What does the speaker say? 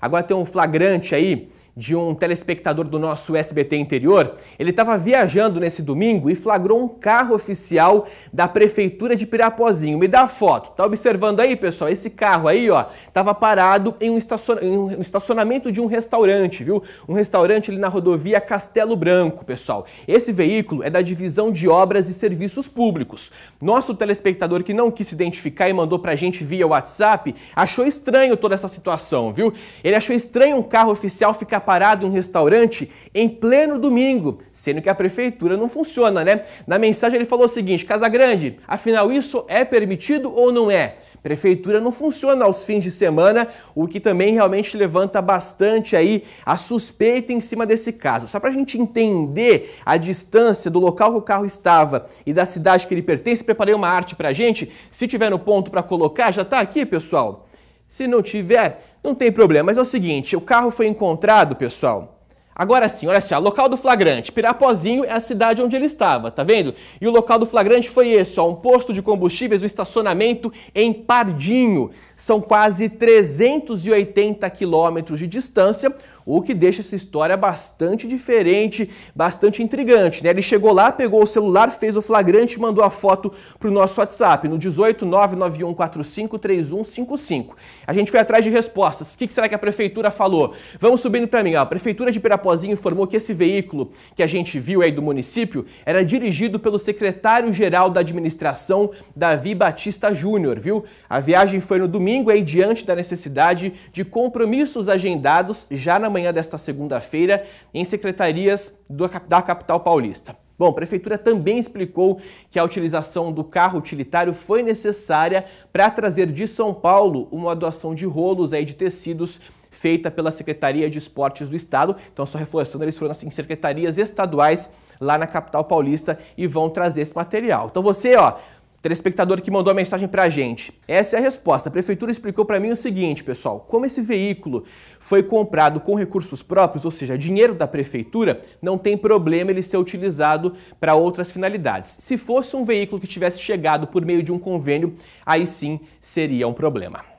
Agora tem um flagrante aí de um telespectador do nosso SBT interior. Ele estava viajando nesse domingo e flagrou um carro oficial da prefeitura de Pirapozinho. Me dá a foto. Tá observando aí, pessoal? Esse carro aí, ó, estava parado em um, estacionamento de um restaurante, viu? Um restaurante ali na rodovia Castelo Branco, pessoal. Esse veículo é da divisão de obras e serviços públicos. Nosso telespectador que não quis se identificar e mandou pra gente via WhatsApp achou estranho toda essa situação, viu? Ele achou estranho um carro oficial ficar parado em um restaurante em pleno domingo, sendo que a prefeitura não funciona, né? Na mensagem ele falou o seguinte: Casa Grande, afinal isso é permitido ou não é? Prefeitura não funciona aos fins de semana, o que também realmente levanta bastante aí a suspeita em cima desse caso. Só para a gente entender a distância do local que o carro estava e da cidade que ele pertence, preparei uma arte para a gente. Se tiver no ponto para colocar, já está aqui, pessoal. Se não tiver, não tem problema, mas é o seguinte: o carro foi encontrado, pessoal, Agora sim, olha o local do flagrante. Pirapozinho é a cidade onde ele estava, tá vendo? E o local do flagrante foi esse, ó, um posto de combustíveis, um estacionamento em Pardinho. São quase 380 quilômetros de distância, o que deixa essa história bastante diferente, bastante intrigante, né? Ele chegou lá, pegou o celular, fez o flagrante, mandou a foto pro nosso WhatsApp, no 18991453155. A gente foi atrás de respostas. O que será que a prefeitura falou? Vamos subindo para mim, ó. Prefeitura de Pirapozinho Raposinho informou que esse veículo que a gente viu aí do município era dirigido pelo secretário-geral da administração, Davi Batista Júnior, viu? A viagem foi no domingo aí diante da necessidade de compromissos agendados já na manhã desta segunda-feira em secretarias do, da capital paulista. Bom, a prefeitura também explicou que a utilização do carro utilitário foi necessária para trazer de São Paulo uma doação de rolos aí de tecidos feita pela Secretaria de Esportes do Estado. Então, só reforçando, eles foram assim, secretarias estaduais lá na capital paulista e vão trazer esse material. Então, você, ó, telespectador que mandou a mensagem pra gente. Essa é a resposta. A prefeitura explicou para mim o seguinte, pessoal: como esse veículo foi comprado com recursos próprios, ou seja, dinheiro da prefeitura, não tem problema ele ser utilizado para outras finalidades. Se fosse um veículo que tivesse chegado por meio de um convênio, aí sim seria um problema.